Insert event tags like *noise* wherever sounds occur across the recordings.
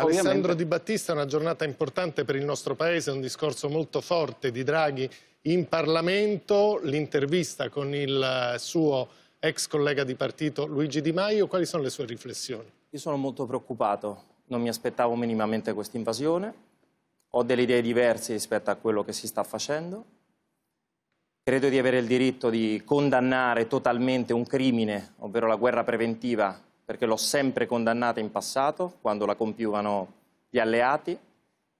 Alessandro Di Battista, una giornata importante per il nostro Paese, un discorso molto forte di Draghi in Parlamento, l'intervista con il eh, suo ex collega di partito Luigi Di Maio, quali sono le sue riflessioni? Io sono molto preoccupato, non mi aspettavo minimamente questa invasione, ho delle idee diverse rispetto a quello che si sta facendo, credo di avere il diritto di condannare totalmente un crimine, ovvero la guerra preventiva perché l'ho sempre condannata in passato, quando la compivano gli alleati,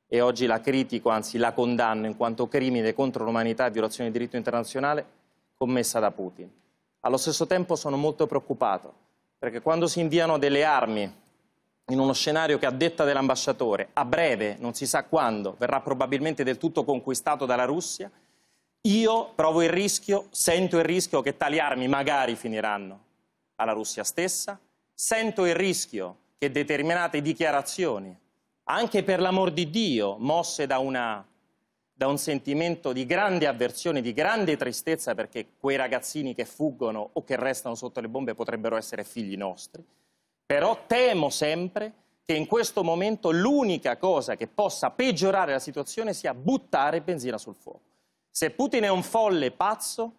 e oggi la critico, anzi la condanno in quanto crimine contro l'umanità e violazione del diritto internazionale commessa da Putin. Allo stesso tempo sono molto preoccupato, perché quando si inviano delle armi in uno scenario che a detta dell'ambasciatore, a breve, non si sa quando, verrà probabilmente del tutto conquistato dalla Russia, io provo il rischio, sento il rischio che tali armi magari finiranno alla Russia stessa, sento il rischio che determinate dichiarazioni, anche per l'amor di Dio, mosse da, una, da un sentimento di grande avversione, di grande tristezza, perché quei ragazzini che fuggono o che restano sotto le bombe potrebbero essere figli nostri, però temo sempre che in questo momento l'unica cosa che possa peggiorare la situazione sia buttare benzina sul fuoco. Se Putin è un folle pazzo,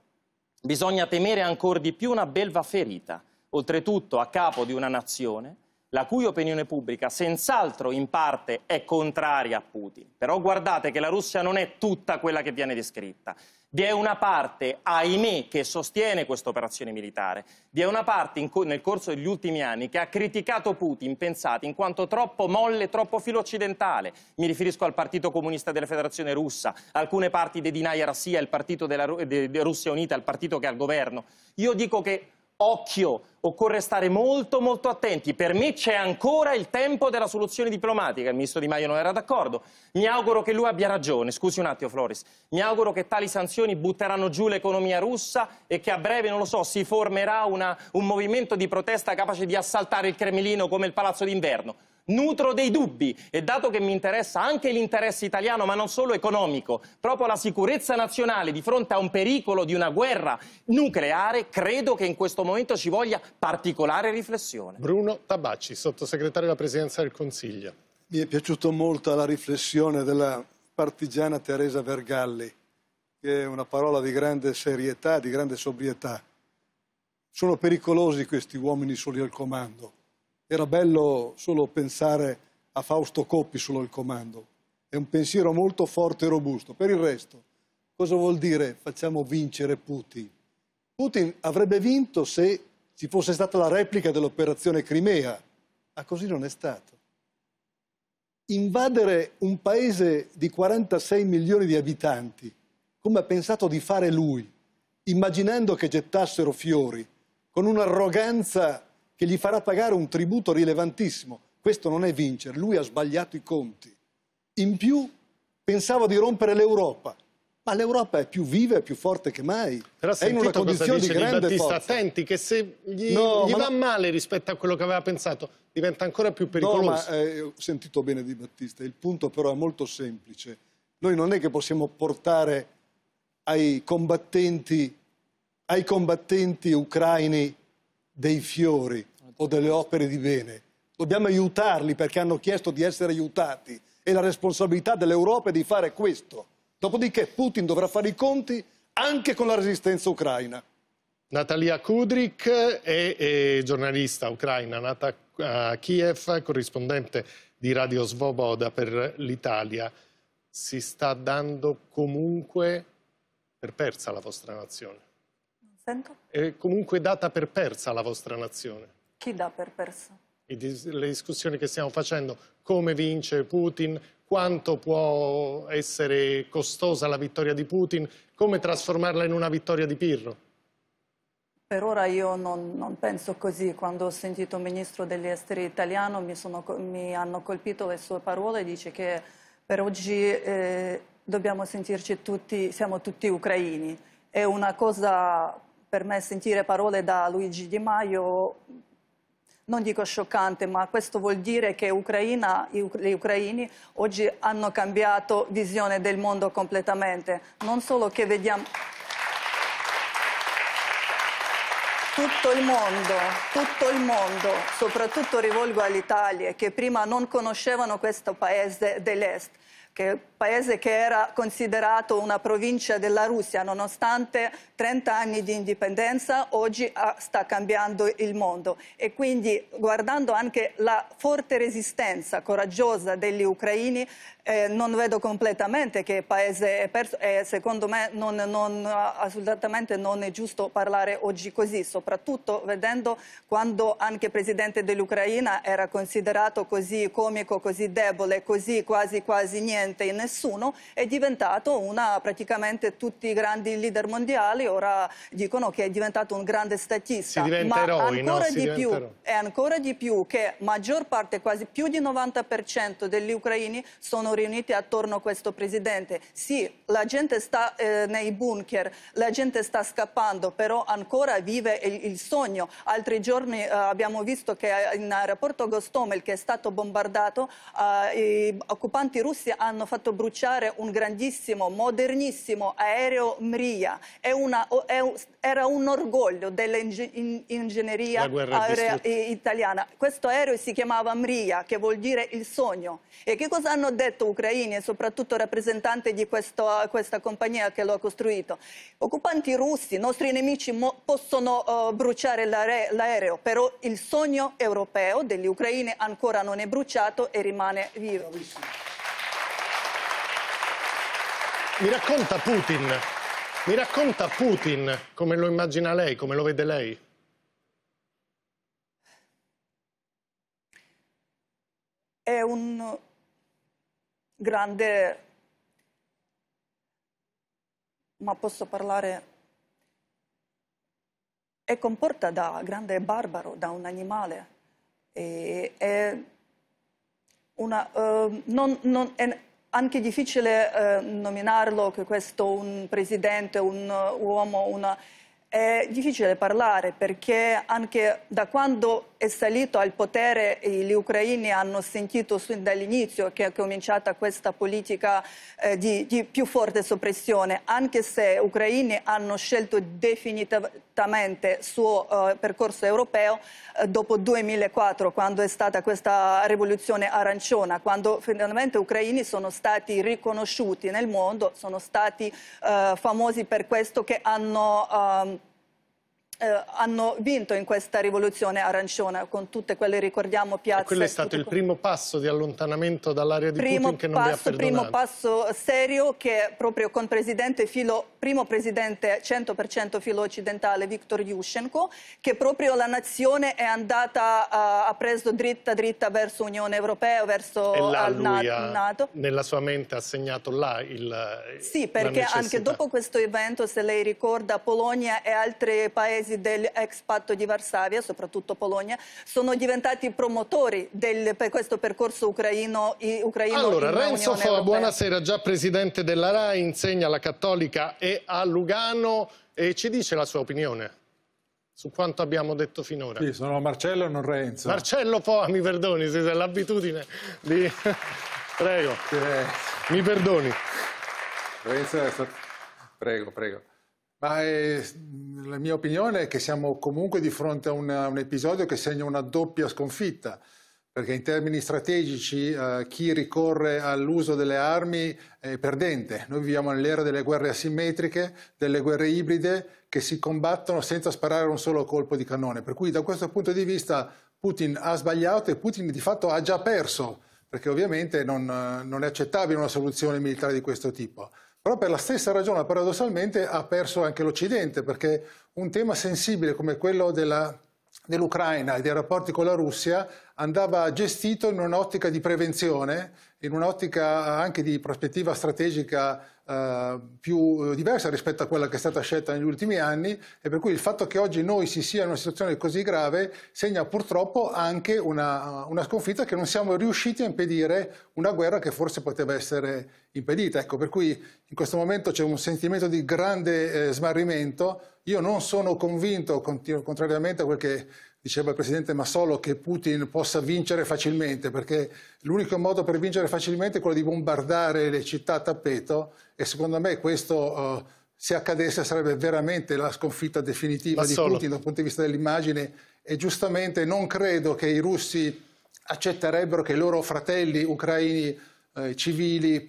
bisogna temere ancora di più una belva ferita, oltretutto a capo di una nazione la cui opinione pubblica senz'altro in parte è contraria a Putin. Però guardate che la Russia non è tutta quella che viene descritta. Vi è una parte, ahimè, che sostiene questa operazione militare. Vi è una parte co nel corso degli ultimi anni che ha criticato Putin, pensate, in quanto troppo molle, troppo filo occidentale. Mi riferisco al Partito Comunista della Federazione Russa, alcune parti dei Dinaya Rassia, il Partito della Ru de Russia Unita, il partito che è al governo. Io dico che Occhio, occorre stare molto molto attenti. Per me c'è ancora il tempo della soluzione diplomatica. Il ministro Di Maio non era d'accordo. Mi auguro che lui abbia ragione. Scusi un attimo, Floris. Mi auguro che tali sanzioni butteranno giù l'economia russa e che a breve, non lo so, si formerà una, un movimento di protesta capace di assaltare il Cremlino come il Palazzo d'Inverno nutro dei dubbi e dato che mi interessa anche l'interesse italiano, ma non solo economico, proprio la sicurezza nazionale di fronte a un pericolo di una guerra nucleare, credo che in questo momento ci voglia particolare riflessione. Bruno Tabacci, sottosegretario della Presidenza del Consiglio. Mi è piaciuta molto la riflessione della partigiana Teresa Vergalli, che è una parola di grande serietà, di grande sobrietà. Sono pericolosi questi uomini soli al comando era bello solo pensare a Fausto Coppi solo il comando. È un pensiero molto forte e robusto. Per il resto, cosa vuol dire facciamo vincere Putin? Putin avrebbe vinto se ci fosse stata la replica dell'operazione Crimea, ma così non è stato. Invadere un paese di 46 milioni di abitanti, come ha pensato di fare lui, immaginando che gettassero fiori, con un'arroganza che gli farà pagare un tributo rilevantissimo. Questo non è vincere, lui ha sbagliato i conti. In più pensava di rompere l'Europa, ma l'Europa è più viva e più forte che mai. Però è in una condizione di grande di Battista, forza. Attenti che se gli, no, gli ma va no. male rispetto a quello che aveva pensato diventa ancora più pericoloso. No, ma, eh, ho sentito bene di Battista, il punto però è molto semplice. Noi non è che possiamo portare ai combattenti, ai combattenti ucraini dei fiori o delle opere di bene. Dobbiamo aiutarli perché hanno chiesto di essere aiutati e la responsabilità dell'Europa è di fare questo. Dopodiché Putin dovrà fare i conti anche con la resistenza ucraina. Natalia Kudrik è, è giornalista ucraina nata a Kiev, corrispondente di Radio Svoboda per l'Italia. Si sta dando comunque per persa la vostra nazione? Sento? È comunque data per persa la vostra nazione. Chi dà per persa? le discussioni che stiamo facendo, come vince Putin, quanto può essere costosa la vittoria di Putin, come trasformarla in una vittoria di Pirro? Per ora io non, non penso così. Quando ho sentito il ministro degli esteri italiano mi, sono, mi hanno colpito le sue parole, dice che per oggi eh, dobbiamo sentirci tutti, siamo tutti ucraini. È una cosa per me sentire parole da Luigi Di Maio, non dico scioccante, ma questo vuol dire che Ucraina, gli ucraini oggi hanno cambiato visione del mondo completamente. Non solo che vediamo... tutto il mondo, tutto il mondo, soprattutto rivolgo all'Italia, che prima non conoscevano questo paese dell'Est, che è il paese che era considerato una provincia della Russia, nonostante 30 anni di indipendenza, oggi ah, sta cambiando il mondo. E quindi, guardando anche la forte resistenza coraggiosa degli ucraini, eh, non vedo completamente che il paese è perso e secondo me non, non, assolutamente non è giusto parlare oggi così, soprattutto vedendo quando anche il presidente dell'Ucraina era considerato così comico, così debole, così quasi quasi niente e nessuno, è diventato una praticamente tutti i grandi leader mondiali ora dicono che è diventato un grande statista, ma eroi, ancora no? di più eroi. è ancora di più che maggior parte, quasi più di 90% degli ucraini sono riuniti attorno a questo presidente. Sì, la gente sta eh, nei bunker, la gente sta scappando, però ancora vive il, il sogno. Altri giorni eh, abbiamo visto che in aeroporto Gostomel, che è stato bombardato, eh, i occupanti russi hanno fatto bruciare un grandissimo, modernissimo aereo Mria. È una, è un, era un orgoglio dell'ingegneria aerea italiana. Questo aereo si chiamava Mria, che vuol dire il sogno. E che cosa hanno detto ucraini e soprattutto rappresentanti di questo, questa compagnia che lo ha costruito? Occupanti russi, nostri nemici possono uh, bruciare l'aereo, però il sogno europeo degli ucraini ancora non è bruciato e rimane vivo. Bravissimo. Mi racconta Putin mi racconta Putin come lo immagina lei, come lo vede lei? È un grande... ma posso parlare... è comporta da grande barbaro, da un animale. E, è una, uh, non, non, è, anche difficile eh, nominarlo che questo un presidente, un eh, uomo, una è difficile parlare perché anche da quando è salito al potere eh, gli ucraini hanno sentito dall'inizio che è cominciata questa politica eh, di, di, più forte soppressione, anche se gli ucraini hanno scelto definitivamente il suo eh, percorso europeo eh, dopo 2004, quando è stata questa rivoluzione aranciona, quando finalmente gli ucraini sono stati riconosciuti nel mondo, sono stati eh, famosi per questo che hanno ehm, eh, hanno vinto in questa rivoluzione arancione con tutte quelle, ricordiamo, piazze. E quello è stato il primo passo di allontanamento dall'area di primo Putin che non passo, vi ha perdonato. Primo passo serio che proprio con presidente filo, primo presidente 100% filo occidentale Viktor Yushchenko che proprio la nazione è andata, uh, ha preso dritta dritta verso Unione Europea, verso e Nato. Nella sua mente ha segnato là il Sì, perché anche dopo questo evento, se lei ricorda, Polonia e altri paesi paesi dell'ex patto di Varsavia, soprattutto Polonia, sono diventati promotori del, per questo percorso ucraino, ucraino allora, Renzo Fo, buonasera, già presidente della RAI, insegna alla Cattolica e a Lugano e ci dice la sua opinione su quanto abbiamo detto finora. Sì, sono Marcello e non Renzo. Marcello Foa, ah, mi perdoni, se è l'abitudine di... *laughs* prego, eh. mi perdoni. Renzo è stato... Prego, prego. Ma è, ehm, la mia opinione è che siamo comunque di fronte a una, un episodio che segna una doppia sconfitta perché in termini strategici eh, chi ricorre all'uso delle armi è perdente. Noi viviamo nell'era delle guerre asimmetriche, delle guerre ibride che si combattono senza sparare un solo colpo di cannone. Per cui da questo punto di vista Putin ha sbagliato e Putin di fatto ha già perso, perché ovviamente non, non è accettabile una soluzione militare di questo tipo. Però per la stessa ragione, paradossalmente, ha perso anche l'Occidente, perché un tema sensibile come quello dell'Ucraina e dei rapporti con la Russia andava gestito in un'ottica di prevenzione, in un'ottica anche di prospettiva strategica eh, più eh, diversa rispetto a quella che è stata scelta negli ultimi anni e per cui il fatto che oggi noi si sia in una situazione così grave segna purtroppo anche una, eh, una sconfitta che non siamo riusciti a impedire una guerra che forse poteva essere impedita. Ecco, per cui in questo momento c'è un sentimento di grande eh, smarrimento. Io non sono convinto, contrariamente a quel che diceva il Presidente, ma solo che Putin possa vincere facilmente, perché l'unico modo per vincere facilmente è quello di bombardare le città a tappeto e secondo me questo... Uh, se accadesse sarebbe veramente la sconfitta definitiva ma di Putin dal punto di vista dell'immagine e giustamente non credo che i russi accetterebbero che i loro fratelli ucraini eh, civili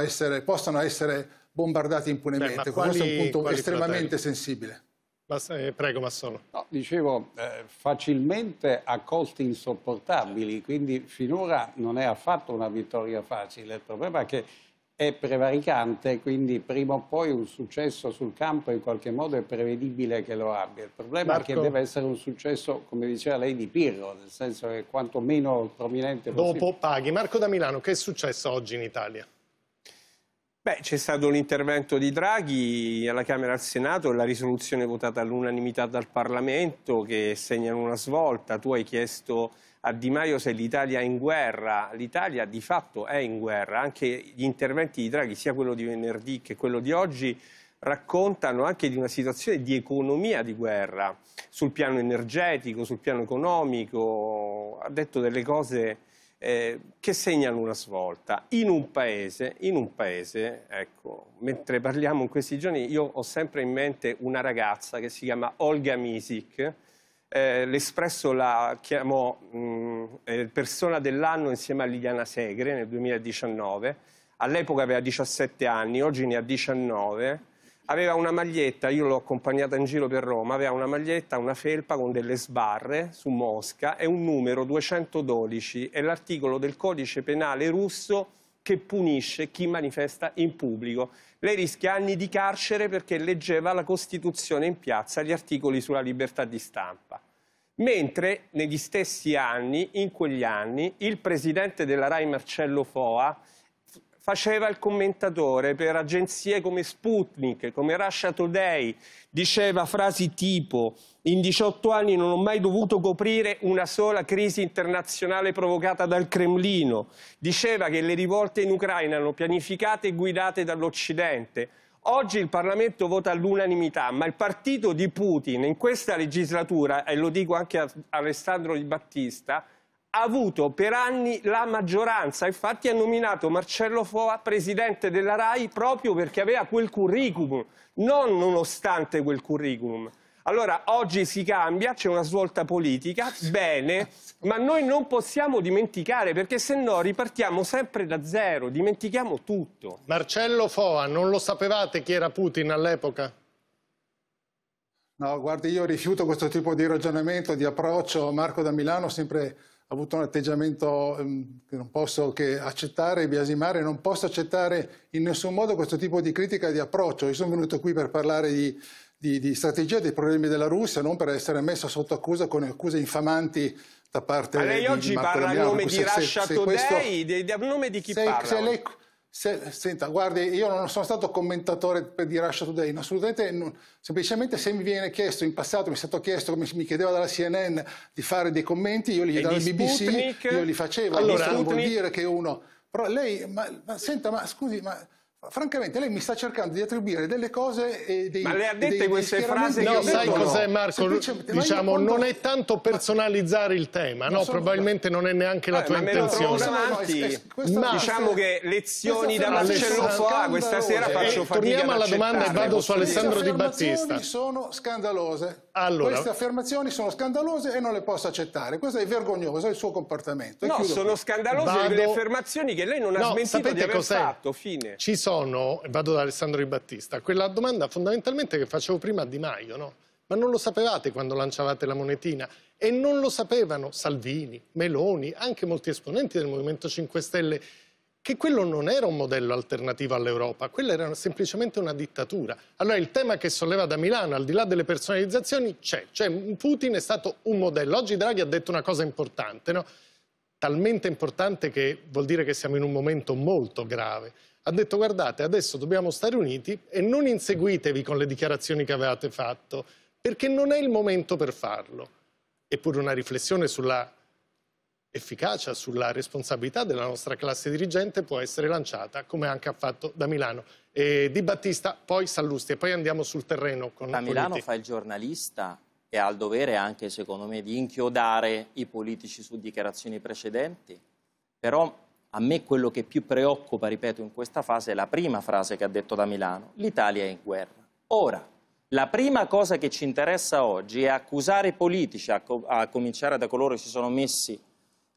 essere, possano essere bombardati impunemente. Beh, quali, Questo è un punto estremamente fratelli? sensibile. Mas, eh, prego Massolo. No, dicevo, eh, facilmente a costi insopportabili, quindi finora non è affatto una vittoria facile. Il problema è che è prevaricante, quindi prima o poi un successo sul campo in qualche modo è prevedibile che lo abbia. Il problema Marco... è che deve essere un successo, come diceva lei, di Pirro, nel senso che quanto meno prominente Dopo possibile. paghi. Marco da Milano, che è successo oggi in Italia? Beh, c'è stato l'intervento di Draghi alla Camera e al Senato, la risoluzione votata all'unanimità dal Parlamento che segnano una svolta. Tu hai chiesto a Di Maio se l'Italia è in guerra. L'Italia di fatto è in guerra. Anche gli interventi di Draghi, sia quello di venerdì che quello di oggi, raccontano anche di una situazione di economia di guerra sul piano energetico, sul piano economico. Ha detto delle cose eh, che segnano una svolta in un paese, in un paese ecco, mentre parliamo in questi giorni io ho sempre in mente una ragazza che si chiama Olga Misic. eh, l'Espresso la chiamò mh, mm, eh, persona dell'anno insieme a Liliana Segre nel 2019, all'epoca aveva 17 anni, oggi ne ha 19, aveva una maglietta, io l'ho accompagnata in giro per Roma, aveva una maglietta, una felpa con delle sbarre su Mosca e un numero 212, è l'articolo del codice penale russo che punisce chi manifesta in pubblico. Lei rischia anni di carcere perché leggeva la Costituzione in piazza, gli articoli sulla libertà di stampa. Mentre negli stessi anni, in quegli anni, il presidente della RAI Marcello Foa faceva il commentatore per agenzie come Sputnik, come Russia Today, diceva frasi tipo in 18 anni non ho mai dovuto coprire una sola crisi internazionale provocata dal Cremlino, diceva che le rivolte in Ucraina erano pianificate e guidate dall'Occidente. Oggi il Parlamento vota all'unanimità, ma il partito di Putin in questa legislatura, e lo dico anche a Alessandro Di Battista, ha avuto per anni la maggioranza, infatti ha nominato Marcello Foa presidente della RAI proprio perché aveva quel curriculum, non nonostante quel curriculum. Allora, oggi si cambia, c'è una svolta politica, bene, ma noi non possiamo dimenticare, perché se no ripartiamo sempre da zero, dimentichiamo tutto. Marcello Foa, non lo sapevate chi era Putin all'epoca? No, guardi, io rifiuto questo tipo di ragionamento, di approccio. Marco da Milano sempre ha avuto un atteggiamento ehm, che non posso che accettare e biasimare, non posso accettare in nessun modo questo tipo di critica e di approccio. Io sono venuto qui per parlare di, di, di strategia dei problemi della Russia, non per essere messo sotto accusa con accuse infamanti da parte di Marco Ma lei oggi parla a nome di Russia Today, a nome di chi se, parla? Se lei, se, senta, guardi, io non sono stato commentatore di Russia Today, assolutamente, non, semplicemente se mi viene chiesto in passato, mi è stato chiesto, mi, mi chiedeva dalla CNN di fare dei commenti, io li chiedevo alla BBC, Sputnik? io li facevo, allora, non vuol dire che uno... Però lei, ma, ma senta, ma scusi, ma Francamente, lei mi sta cercando di attribuire delle cose e dei. Ma le ha dette queste frasi? No, sai cos'è, Marco? Diciamo, quando... non è tanto personalizzare il tema, no? Probabilmente non è neanche la eh, tua ma intenzione. ma no, è, ma diciamo che lezioni da Marcello Foà questa sera eh, faccio eh, fatica. Torniamo alla domanda e vado su Alessandro Di Battista. Le sono scandalose. Allora. Queste affermazioni sono scandalose e non le posso accettare. Questo è vergognoso, è il suo comportamento. E no, sono qui. scandalose vado... le affermazioni che lei non ha no, smentito di aver fatto. Fine. Ci sono sono, vado da Alessandro Di Battista, quella domanda fondamentalmente che facevo prima a Di Maio, no? Ma non lo sapevate quando lanciavate la monetina? E non lo sapevano Salvini, Meloni, anche molti esponenti del Movimento 5 Stelle, che quello non era un modello alternativo all'Europa, quella era semplicemente una dittatura. Allora il tema che solleva da Milano, al di là delle personalizzazioni, c'è. Cioè Putin è stato un modello. Oggi Draghi ha detto una cosa importante, no? talmente importante che vuol dire che siamo in un momento molto grave ha detto guardate adesso dobbiamo stare uniti e non inseguitevi con le dichiarazioni che avevate fatto perché non è il momento per farlo. Eppure una riflessione sulla efficacia, sulla responsabilità della nostra classe dirigente può essere lanciata, come anche ha fatto da Milano. E di Battista, poi Sallusti e poi andiamo sul terreno con Da Milano politi. fa il giornalista e ha il dovere anche, secondo me, di inchiodare i politici su dichiarazioni precedenti. Però a me quello che più preoccupa, ripeto, in questa fase è la prima frase che ha detto da Milano, l'Italia è in guerra. Ora, la prima cosa che ci interessa oggi è accusare i politici, a, co a cominciare da coloro che si sono messi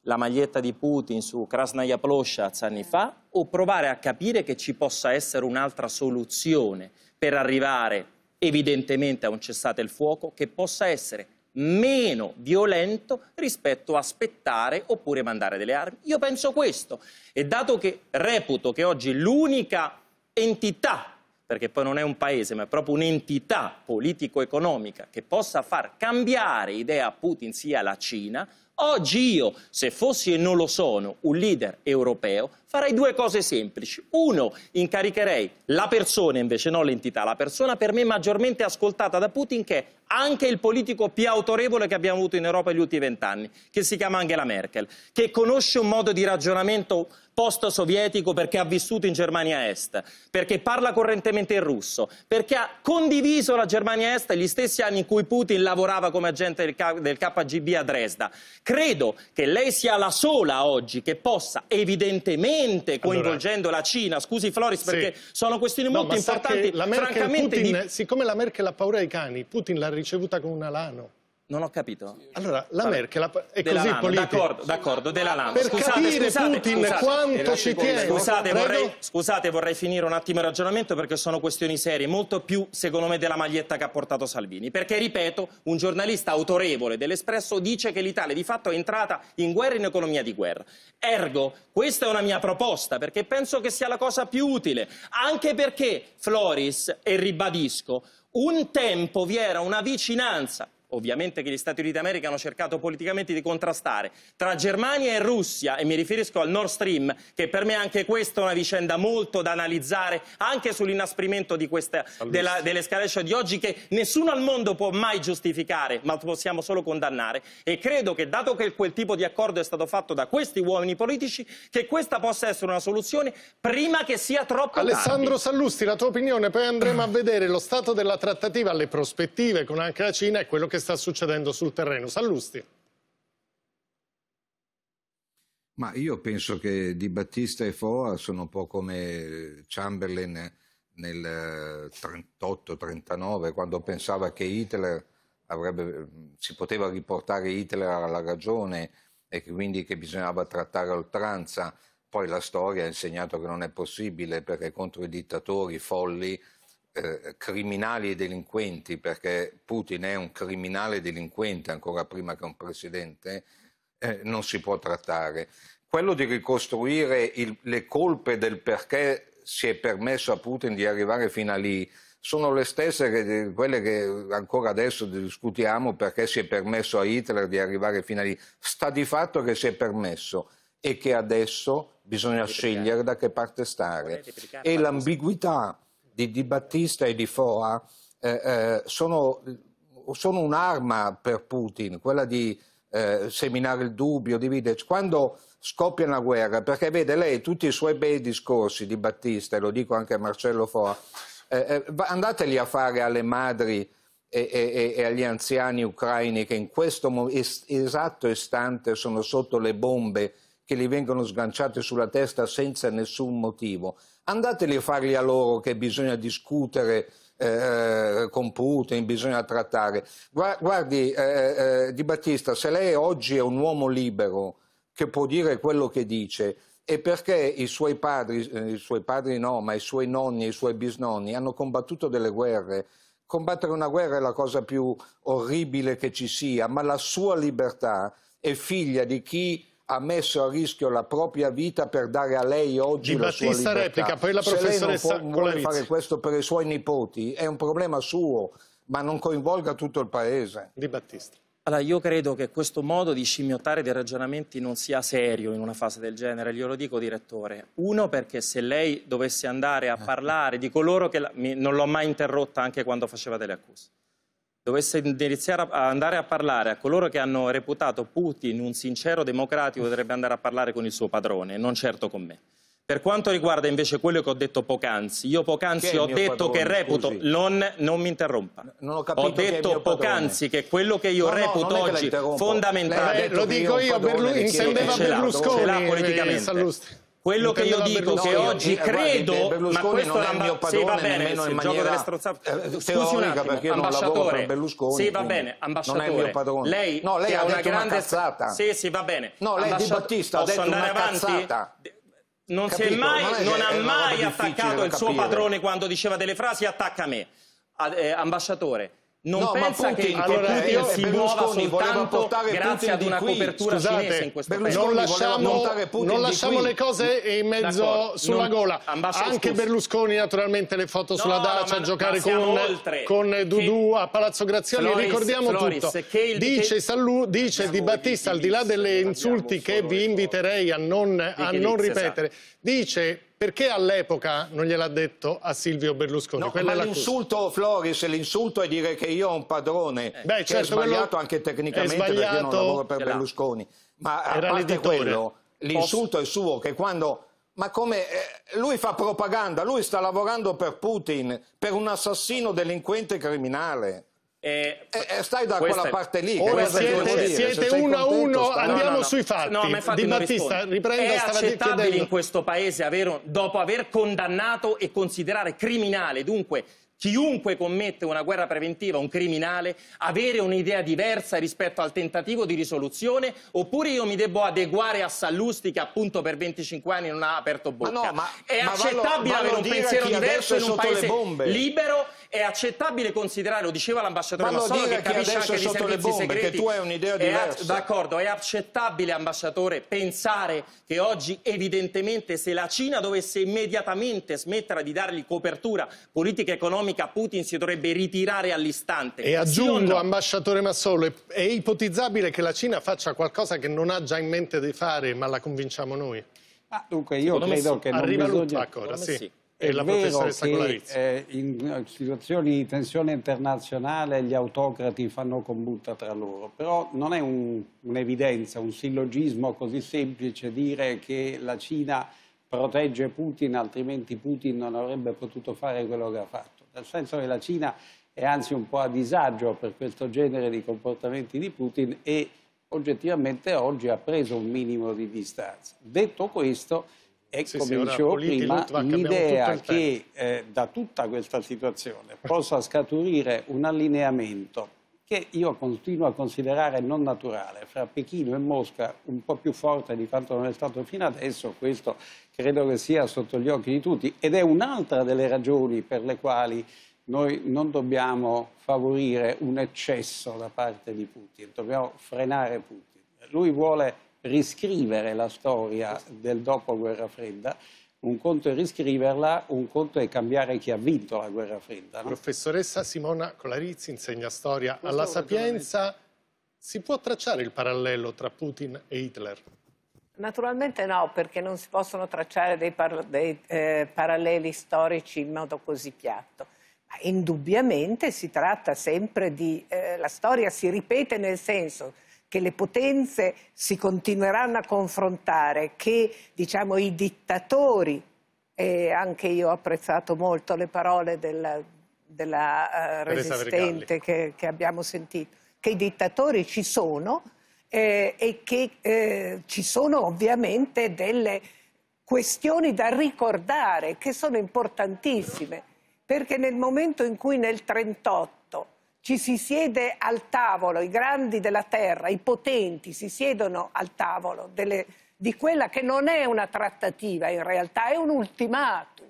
la maglietta di Putin su Krasnaya Ploshac anni fa, o provare a capire che ci possa essere un'altra soluzione per arrivare evidentemente a un cessate il fuoco che possa essere meno violento rispetto a aspettare oppure mandare delle armi. Io penso questo e dato che reputo che oggi l'unica entità perché poi non è un paese, ma è proprio un'entità politico-economica che possa far cambiare idea a Putin sia la Cina, oggi io, se fossi e non lo sono, un leader europeo, farei due cose semplici. Uno, incaricherei la persona, invece non l'entità, la persona per me maggiormente ascoltata da Putin che è anche il politico più autorevole che abbiamo avuto in Europa negli ultimi vent'anni, che si chiama Angela Merkel, che conosce un modo di ragionamento post-sovietico perché ha vissuto in Germania Est, perché parla correntemente il russo, perché ha condiviso la Germania Est gli stessi anni in cui Putin lavorava come agente del, KGB a Dresda. Credo che lei sia la sola oggi che possa evidentemente coinvolgendo allora, la Cina, scusi Floris perché sì. sono questioni molto no, importanti, la Merkel, francamente Putin, di... siccome la Merkel ha paura dei cani, Putin l'ha ricevuta con una lano. Non ho capito. Allora, la Vabbè. Merkel è della così Lano, D'accordo, d'accordo, della Lano. Per scusate, capire scusate, Putin scusate, quanto ci tiene. Scusate, vorrei, scusate, vorrei finire un attimo il ragionamento perché sono questioni serie, molto più, secondo me, della maglietta che ha portato Salvini. Perché, ripeto, un giornalista autorevole dell'Espresso dice che l'Italia di fatto è entrata in guerra in economia di guerra. Ergo, questa è una mia proposta perché penso che sia la cosa più utile, anche perché, Floris, e ribadisco, un tempo vi era una vicinanza ovviamente che gli Stati Uniti d'America hanno cercato politicamente di contrastare tra Germania e Russia e mi riferisco al Nord Stream che per me anche questa è una vicenda molto da analizzare anche sull'inasprimento dell'escalation di oggi che nessuno al mondo può mai giustificare ma possiamo solo condannare e credo che dato che quel tipo di accordo è stato fatto da questi uomini politici che questa possa essere una soluzione prima che sia troppo Alessandro tardi. Sallusti la tua opinione poi andremo a vedere lo stato della trattativa le prospettive con anche la Cina e quello che sta succedendo sul terreno. Sallusti. Ma io penso che Di Battista e Foa sono un po' come Chamberlain nel 38-39, eh, quando pensava che Hitler avrebbe, si poteva riportare Hitler alla ragione e che quindi che bisognava trattare a oltranza. Poi la storia ha insegnato che non è possibile perché contro i dittatori folli eh, criminali e delinquenti, perché Putin è un criminale delinquente ancora prima che un presidente, eh, non si può trattare. Quello di ricostruire il, le colpe del perché si è permesso a Putin di arrivare fino a lì sono le stesse che, quelle che ancora adesso discutiamo perché si è permesso a Hitler di arrivare fino a lì. Sta di fatto che si è permesso e che adesso bisogna scegliere da che parte stare. E l'ambiguità di Di Battista e di Foa eh, eh, sono, sono un'arma per Putin, quella di eh, seminare il dubbio, dividerci. Quando scoppia una guerra, perché vede lei tutti i suoi bei discorsi di Battista, e lo dico anche a Marcello Foa, eh, eh, andateli a fare alle madri e, e, e, agli anziani ucraini che in questo esatto istante sono sotto le bombe che gli vengono sganciate sulla testa senza nessun motivo. Andateli a fargli a loro che bisogna discutere eh, con Putin, bisogna trattare. Guardi, eh, eh, Di Battista, se lei oggi è un uomo libero che può dire quello che dice, è perché i suoi padri, eh, i suoi padri no, ma i suoi nonni, i suoi bisnonni hanno combattuto delle guerre. Combattere una guerra è la cosa più orribile che ci sia, ma la sua libertà è figlia di chi ha messo a rischio la propria vita per dare a lei oggi Di la sua libertà. Replica, poi la Se lei non può, vuole fare questo per i suoi nipoti è un problema suo, ma non coinvolga tutto il paese. Di Battista. Allora, io credo che questo modo di scimmiottare dei ragionamenti non sia serio in una fase del genere, glielo dico direttore. Uno, perché se lei dovesse andare a eh. parlare di coloro che... La... Non l'ho mai interrotta anche quando faceva delle accuse dovesse iniziare a andare a parlare a coloro che hanno reputato Putin un sincero democratico, dovrebbe andare a parlare con il suo padrone, non certo con me. Per quanto riguarda invece quello che ho detto poc'anzi, io poc'anzi ho detto padrone, che reputo, non, non mi interrompa, non ho, ho, detto poc'anzi che quello che io no, reputo no, oggi fondamentale... Lei, lo dico io, Berlu- intendeva Berlusconi. Ce l'ha eh, politicamente quello che io dico che oggi eh, credo, guardi, ma questo non è mio padrone, sì, va bene, nemmeno in maniera delle strozzate. Eh, eh, Scusi un attimo, perché io non per Berlusconi. Sì, va bene, ambasciatore. Non è mio padrone. Lei, no, lei ha una grande una cazzata. Sì, sì, va bene. No, lei Ambasciato... Di Battista ha detto una avanti? cazzata. Non, Capito, mai, non, non ha mai attaccato il suo padrone quando diceva delle frasi, attacca me. Eh, ambasciatore, non no, pensa Putin, che, allora, che Putin si muova soltanto grazie ad una copertura Scusate, cinese in questo Berlusconi paese. Non lasciamo, non lasciamo le cose in mezzo sulla non, gola. Anche scusa. Berlusconi naturalmente le foto no, sulla Dacia no, a giocare con, con, Dudu che, a Palazzo Graziani. Floris, Ricordiamo Floris, tutto. Che il, dice, che, Salù, dice Di Battista, al di là delle insulti che vi inviterei a non ripetere, dice perché all'epoca non gliel'ha detto a Silvio Berlusconi? No, ma l'insulto, Floris, l'insulto è dire che io ho un padrone eh, Beh, che certo, è sbagliato anche tecnicamente sbagliato... perché non lavoro per Berlusconi. Ma Era a parte quello, l'insulto è suo, che quando... Ma come... Eh, lui fa propaganda, lui sta lavorando per Putin, per un assassino delinquente criminale. Eh, eh, eh, stai da quella parte lì. Ora siete, siete uno a uno, andiamo no, no, sui fatti. No, infatti Di Battista, riprendo, È accettabile in questo paese, avere, dopo aver condannato e considerare criminale, dunque chiunque commette una guerra preventiva, un criminale, avere un'idea diversa rispetto al tentativo di risoluzione, oppure io mi devo adeguare a Sallusti che appunto per 25 anni non ha aperto bocca. Ma no, ma, è accettabile ma vallo, vallo avere un pensiero diverso in un paese libero è accettabile considerare, lo diceva l'ambasciatore Massolo, che capisce che anche di servizi bombe, segreti. Che tu hai un'idea diversa. D'accordo, è accettabile, ambasciatore, pensare che oggi evidentemente se la Cina dovesse immediatamente smettere di dargli copertura politica e economica a Putin si dovrebbe ritirare all'istante. E aggiungo, sì no? ambasciatore Massolo, è ipotizzabile che la Cina faccia qualcosa che non ha già in mente di fare, ma la convinciamo noi? Ah, dunque io Secondo credo che non bisogna... Ancora, sì. sì è la vero che eh, in eh, situazioni di tensione internazionale gli autocrati fanno combutta tra loro, però non è un'evidenza, un, un sillogismo così semplice dire che la Cina protegge Putin, altrimenti Putin non avrebbe potuto fare quello che ha fatto. Nel senso che la Cina è anzi un po' a disagio per questo genere di comportamenti di Putin e oggettivamente oggi ha preso un minimo di distanza. Detto questo e sì, come dicevo prima, l'idea che eh, da tutta questa situazione possa scaturire un allineamento che io continuo a considerare non naturale fra Pechino e Mosca un po' più forte di quanto non è stato fino adesso, questo credo che sia sotto gli occhi di tutti ed è un'altra delle ragioni per le quali noi non dobbiamo favorire un eccesso da parte di Putin, dobbiamo frenare Putin. Lui vuole riscrivere la storia del dopoguerra fredda, un conto è riscriverla, un conto è cambiare chi ha vinto la guerra fredda. No? Professoressa Simona Colarizzi insegna storia Questo alla Sapienza. Si può tracciare il parallelo tra Putin e Hitler? Naturalmente no, perché non si possono tracciare dei, par dei eh, paralleli storici in modo così piatto. Ma indubbiamente si tratta sempre di... Eh, la storia si ripete nel senso che le potenze si continueranno a confrontare, che diciamo, i dittatori, e anche io ho apprezzato molto le parole della, della eh, uh, resistente che, che abbiamo sentito, che i dittatori ci sono, eh, e che eh, ci sono ovviamente delle questioni da ricordare che sono importantissime, perché nel momento in cui nel 1938 ci si siede al tavolo, i grandi della terra, i potenti si siedono al tavolo delle, di quella che non è una trattativa in realtà, è un ultimatum,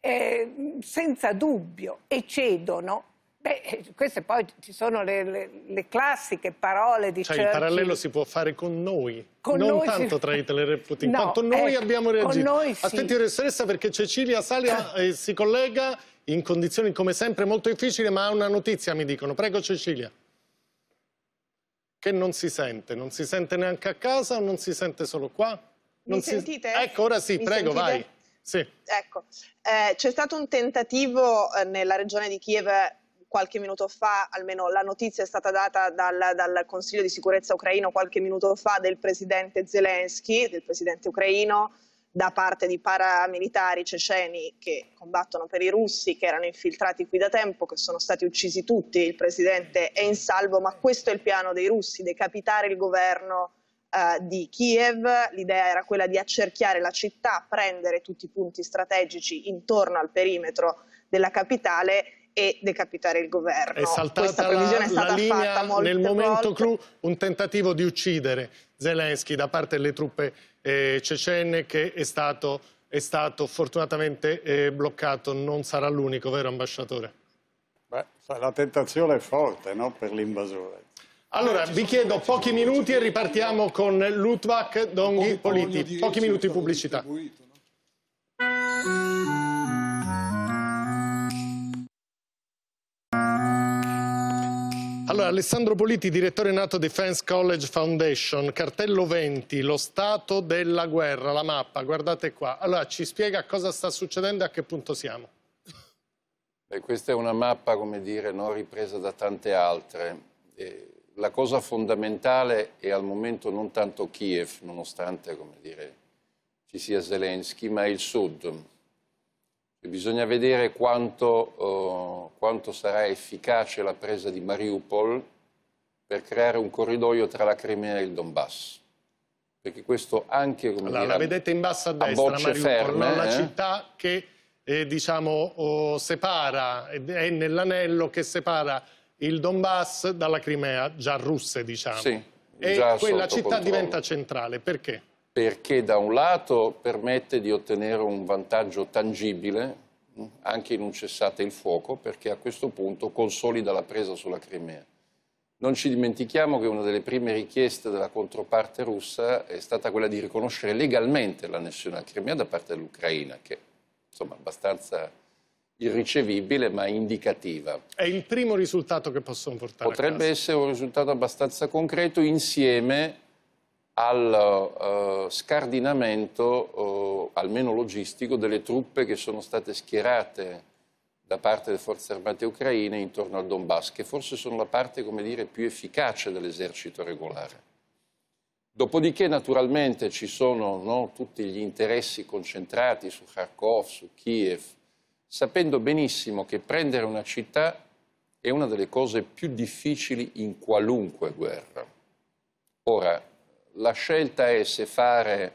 eh, senza dubbio, e cedono. Beh, eh, queste poi ci sono le, le, le classiche parole di cioè, Churchill. il parallelo si può fare con noi, con non noi tanto si... tra *laughs* Hitler e Putin, no, quanto noi ecco, abbiamo reagito. Noi Aspetti, sì. Aspetti, professoressa, perché Cecilia sale eh, si collega in condizioni come sempre molto difficili, ma ha una notizia, mi dicono. Prego Cecilia. Che non si sente, non si sente neanche a casa o non si sente solo qua? Non mi si... sentite? Ecco, ora sì, mi prego, sentite? vai. Sì. Ecco, eh, c'è stato un tentativo eh, nella regione di Kiev qualche minuto fa, almeno la notizia è stata data dal, dal, Consiglio di sicurezza ucraino qualche minuto fa del presidente Zelensky, del presidente ucraino, da parte di paramilitari ceceni che combattono per i russi, che erano infiltrati qui da tempo, che sono stati uccisi tutti, il presidente è in salvo, ma questo è il piano dei russi, decapitare il governo eh, di Kiev, l'idea era quella di accerchiare la città, prendere tutti i punti strategici intorno al perimetro della capitale e decapitare il governo. È saltata Questa previsione la, è stata fatta molto nel momento volte. clou, un tentativo di uccidere Zelensky da parte delle truppe eh, cecenne che è stato, è stato fortunatamente eh, bloccato. Non sarà l'unico, vero ambasciatore? Beh, cioè, la tentazione è forte no? per l'invasore. Allora, eh, vi chiedo pochi minuti e ripartiamo con Lutvak Donghi Politi. Pochi minuti di pubblicità. Allora, Alessandro Politi, direttore nato Defense College Foundation, cartello 20, lo stato della guerra, la mappa, guardate qua. Allora, ci spiega cosa sta succedendo e a che punto siamo. Beh, questa è una mappa, come dire, no, ripresa da tante altre. E la cosa fondamentale è al momento non tanto Kiev, nonostante, come dire, ci sia Zelensky, ma il sud, Bisogna vedere quanto, eh, quanto sarà efficace la presa di Mariupol per creare un corridoio tra la Crimea e il Donbass perché questo anche come allora, dire, la vedete in basso a destra a Mariupol, ferme, la eh? città che eh, diciamo, oh, separa è nell'anello che separa il Donbass dalla Crimea già russe diciamo sì, e quella città controllo. diventa centrale perché? perché da un lato permette di ottenere un vantaggio tangibile hm, anche in un cessate il fuoco perché a questo punto consolida la presa sulla Crimea. Non ci dimentichiamo che una delle prime richieste della controparte russa è stata quella di riconoscere legalmente l'annessione alla Crimea da parte dell'Ucraina, che insomma abbastanza irricevibile ma indicativa. È il primo risultato che possono portare Potrebbe essere un risultato abbastanza concreto insieme al uh, scardinamento, uh, almeno logistico, delle truppe che sono state schierate da parte delle forze armate ucraine intorno al Donbass, che forse sono la parte come dire, più efficace dell'esercito regolare. Dopodiché naturalmente ci sono no, tutti gli interessi concentrati su Kharkov, su Kiev, sapendo benissimo che prendere una città è una delle cose più difficili in qualunque guerra. Ora, la scelta è se fare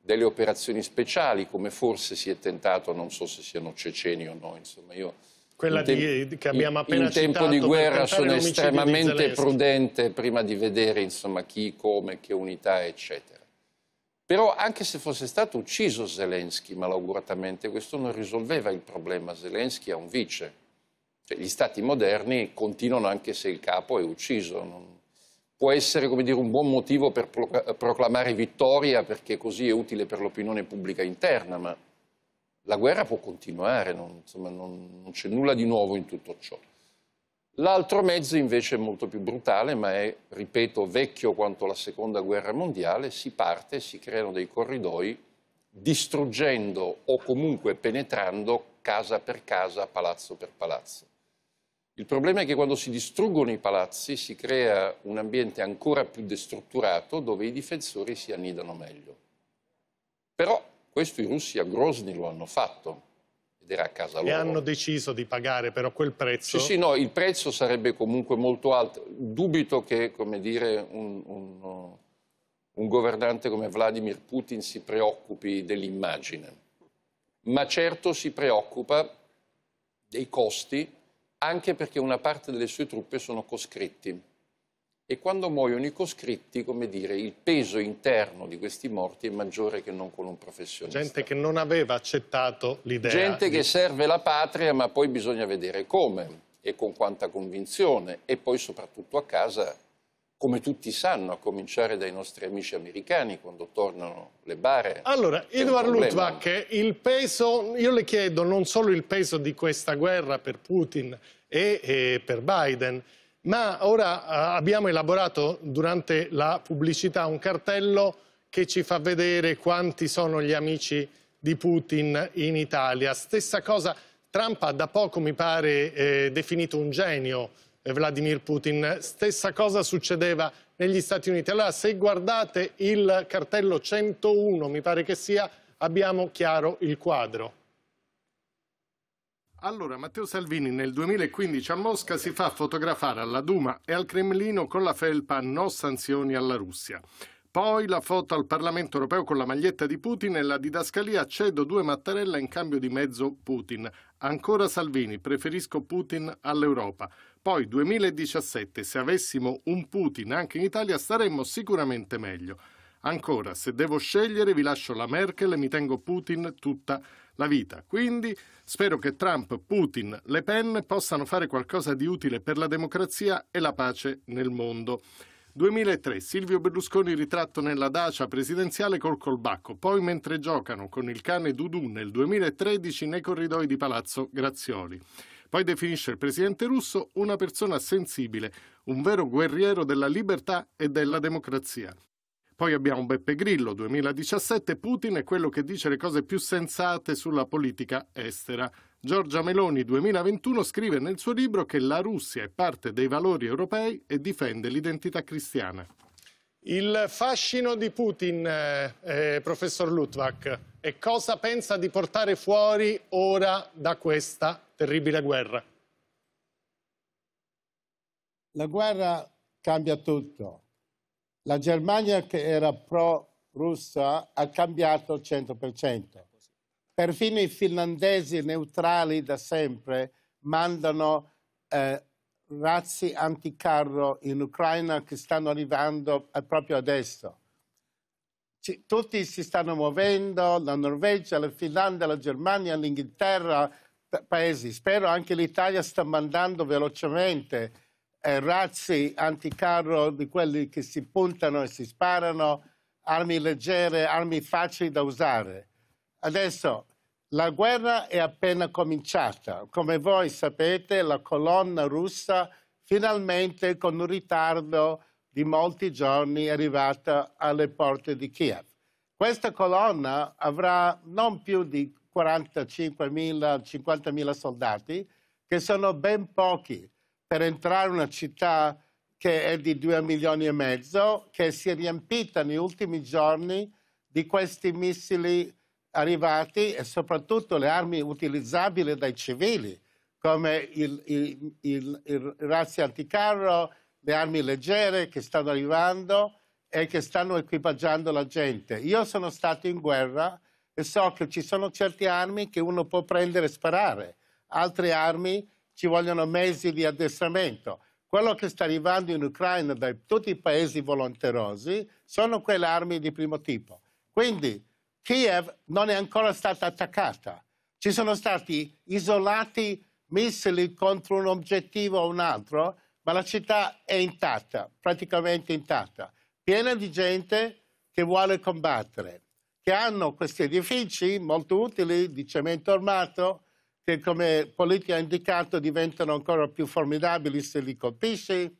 delle operazioni speciali, come forse si è tentato, non so se siano ceceni o no, insomma io... Quella di, che abbiamo appena in citato. In tempo di guerra sono estremamente prudente prima di vedere insomma, chi, come, che unità, eccetera. Però anche se fosse stato ucciso Zelensky malauguratamente, questo non risolveva il problema. Zelensky ha un vice. Cioè, gli stati moderni continuano anche se il capo è ucciso. Non può essere dire, un buon motivo per proclamare vittoria perché così è utile per l'opinione pubblica interna, ma la guerra può continuare, non, non c'è nulla di nuovo in tutto ciò. L'altro mezzo invece è molto più brutale, ma è, ripeto, vecchio quanto la seconda guerra mondiale, si parte, si creano dei corridoi distruggendo o comunque penetrando casa per casa, palazzo per palazzo. Il problema è che quando si distruggono i palazzi si crea un ambiente ancora più destrutturato dove i difensori si annidano meglio. Però questo i russi a Grozny lo hanno fatto ed era a casa loro. E hanno deciso di pagare però quel prezzo? Sì, sì, no, il prezzo sarebbe comunque molto alto. Dubito che, come dire, un, un, un governante come Vladimir Putin si preoccupi dell'immagine, ma certo si preoccupa dei costi anche perché una parte delle sue truppe sono coscritti. E quando muoiono i coscritti, come dire, il peso interno di questi morti è maggiore che non con un professionista. Gente che non aveva accettato l'idea. Gente di... che serve la patria, ma poi bisogna vedere come e con quanta convinzione e poi soprattutto a casa come tutti sanno, a cominciare dai nostri amici americani quando tornano le bare. Allora, Edward Luttwak, il peso, io le chiedo non solo il peso di questa guerra per Putin e, e per Biden, ma ora uh, abbiamo elaborato durante la pubblicità un cartello che ci fa vedere quanti sono gli amici di Putin in Italia. Stessa cosa, Trump ha da poco, mi pare, eh, definito un genio Vladimir Putin. Stessa cosa succedeva negli Stati Uniti. Allora, se guardate il cartello 101, mi pare che sia, abbiamo chiaro il quadro. Allora, Matteo Salvini nel 2015 a Mosca si fa fotografare alla Duma e al Cremlino con la felpa No sanzioni alla Russia. Poi la foto al Parlamento europeo con la maglietta di Putin e la didascalia cedo due mattarella in cambio di mezzo Putin. Ancora Salvini, preferisco Putin all'Europa. Poi 2017, se avessimo un Putin anche in Italia, staremmo sicuramente meglio. Ancora, se devo scegliere, vi lascio la Merkel e mi tengo Putin tutta la vita. Quindi spero che Trump, Putin, Le Pen possano fare qualcosa di utile per la democrazia e la pace nel mondo. 2003 Silvio Berlusconi ritratto nella dacia presidenziale col colbacco, poi mentre giocano con il cane Dudù nel 2013 nei corridoi di Palazzo Grazioli. Poi definisce il presidente russo una persona sensibile, un vero guerriero della libertà e della democrazia. Poi abbiamo Beppe Grillo, 2017, Putin è quello che dice le cose più sensate sulla politica estera. Giorgia Meloni, 2021, scrive nel suo libro che la Russia è parte dei valori europei e difende l'identità cristiana. Il fascino di Putin, eh, eh professor Lutvak, e cosa pensa di portare fuori ora da questa terribile guerra? La guerra cambia tutto. La Germania che era pro-russa ha cambiato al 100%. Perfino i finlandesi neutrali da sempre mandano eh, razzi anticarro in Ucraina che stanno arrivando eh, proprio adesso. C tutti si stanno muovendo, la Norvegia, la Finlandia, la Germania, l'Inghilterra, paesi, spero anche l'Italia sta mandando velocemente eh, razzi anticarro di quelli che si puntano e si sparano, armi leggere, armi facili da usare. Adesso la guerra è appena cominciata. Come voi sapete, la colonna russa finalmente con un ritardo di molti giorni è arrivata alle porte di Kiev. Questa colonna avrà non più di 45.000, 50.000 soldati, che sono ben pochi per entrare in una città che è di 2 milioni e mezzo, che si è riempita negli ultimi giorni di questi missili arrivati e soprattutto le armi utilizzabili dai civili, come il, il, il, il razzi anticarro, le armi leggere che stanno arrivando e che stanno equipaggiando la gente. Io sono stato in guerra e so che ci sono certe armi che uno può prendere e sparare, altre armi ci vogliono mesi di addestramento. Quello che sta arrivando in Ucraina da tutti i paesi volonterosi sono quelle armi di primo tipo. Quindi Kiev non è ancora stata attaccata. Ci sono stati isolati missili contro un obiettivo o un altro, ma la città è intatta, praticamente intatta, piena di gente che vuole combattere che hanno questi edifici molto utili di cemento armato che come politica ha indicato diventano ancora più formidabili se li colpisci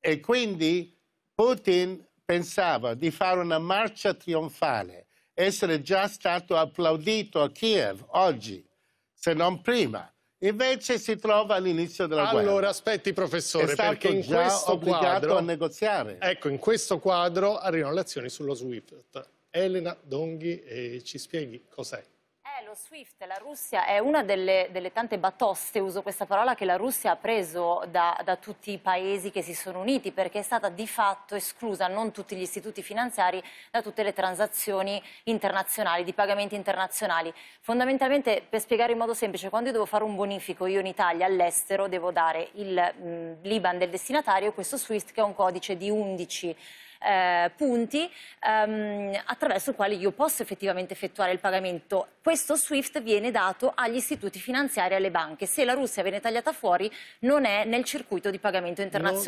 e quindi Putin pensava di fare una marcia trionfale, essere già stato applaudito a Kiev oggi, se non prima. Invece si trova all'inizio della allora, guerra. Allora aspetti professore, perché in questo quadro a negoziare. Ecco, in questo quadro arrivano le azioni sullo SWIFT. Elena Donghi eh, ci spieghi cos'è. Eh, lo SWIFT, la Russia è una delle, delle, tante batoste, uso questa parola, che la Russia ha preso da, da, tutti i paesi che si sono uniti perché è stata di fatto esclusa, non tutti gli istituti finanziari, da tutte le transazioni internazionali, di pagamenti internazionali. Fondamentalmente, per spiegare in modo semplice, quando io devo fare un bonifico io in Italia, all'estero, devo dare il mh, mm, l'Iban del destinatario questo SWIFT che è un codice di 11 eh, punti ehm, attraverso i quali io posso effettivamente effettuare il pagamento. Questo SWIFT viene dato agli istituti finanziari e alle banche. Se la Russia viene tagliata fuori non è nel circuito di pagamento internazionale.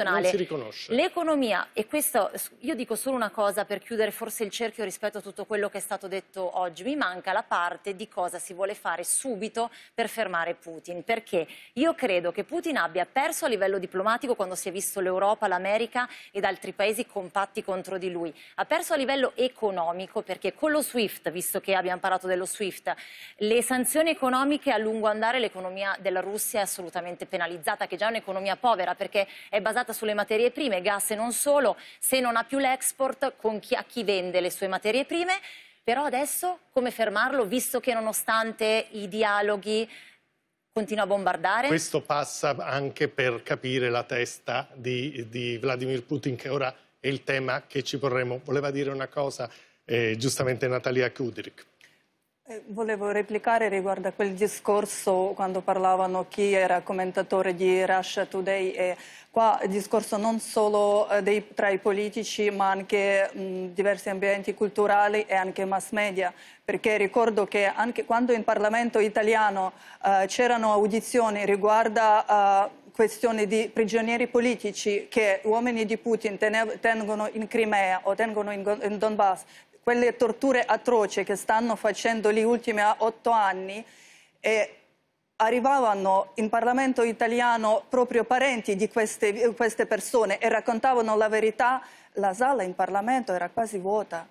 L'economia, e questo io dico solo una cosa per chiudere forse il cerchio rispetto a tutto quello che è stato detto oggi, mi manca la parte di cosa si vuole fare subito per fermare Putin, perché io credo che Putin abbia perso a livello diplomatico quando si è visto l'Europa, l'America ed altri paesi compatti tutti contro di lui. Ha perso a livello economico perché con lo SWIFT, visto che abbiamo parlato dello SWIFT, le sanzioni economiche a lungo andare l'economia della Russia è assolutamente penalizzata, che già è già un'economia povera perché è basata sulle materie prime, gas e non solo, se non ha più l'export chi, a chi vende le sue materie prime. Però adesso come fermarlo, visto che nonostante i dialoghi continua a bombardare? Questo passa anche per capire la testa di, di Vladimir Putin che ora è il tema che ci porremo. Voleva dire una cosa eh, giustamente Natalia Kudrik. Eh, volevo replicare riguardo a quel discorso quando parlavano chi era commentatore di Russia Today e qua discorso non solo eh, dei, tra i politici ma anche mh, diversi ambienti culturali e anche mass media perché ricordo che anche quando in Parlamento italiano eh, c'erano audizioni riguardo a questione di prigionieri politici che uomini di Putin tengono in Crimea o tengono in Donbass, quelle torture atroci che stanno facendo gli ultimi ah, otto anni, e arrivavano in Parlamento italiano proprio parenti di queste, queste persone e raccontavano la verità, la sala in Parlamento era quasi vuota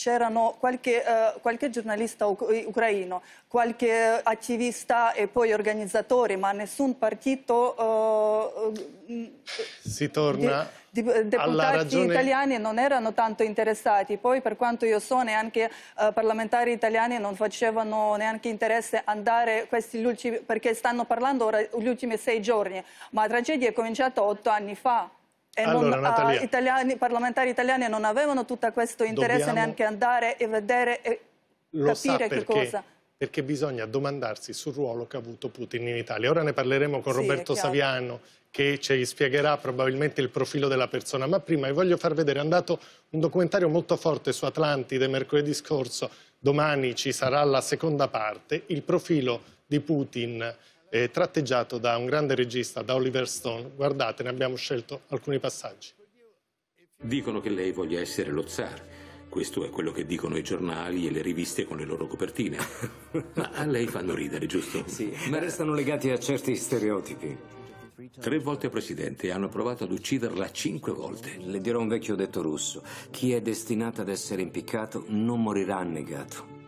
c'erano qualche, uh, qualche, giornalista eh, ucraino, qualche attivista e poi organizzatore, ma nessun partito... Uh, si torna... Di deputati ragione... italiani non erano tanto interessati, poi per quanto io so neanche uh, parlamentari italiani non facevano neanche interesse andare questi ultimi, perché stanno parlando ora gli ultimi sei giorni, ma la tragedia è cominciata otto anni fa. E allora, non, ah, Natalia, italiani, parlamentari italiani non avevano tutto questo interesse dobbiamo... neanche andare e vedere e Lo capire che cosa perché bisogna domandarsi sul ruolo che ha avuto Putin in Italia. Ora ne parleremo con sì, Roberto Saviano che ci spiegherà probabilmente il profilo della persona, ma prima vi voglio far vedere, è andato un documentario molto forte su Atlantide mercoledì scorso, domani ci sarà la seconda parte, il profilo di Putin eh, tratteggiato da un grande regista, da Oliver Stone. Guardate, ne abbiamo scelto alcuni passaggi. Dicono che lei voglia essere lo zar. Questo è quello che dicono i giornali e le riviste con le loro copertine. *laughs* Ma a lei fanno ridere, giusto? Sì, ma restano legati a certi stereotipi. Tre volte presidente hanno provato ad ucciderla cinque volte. Le dirò un vecchio detto russo. Chi è destinato ad essere impiccato non morirà annegato.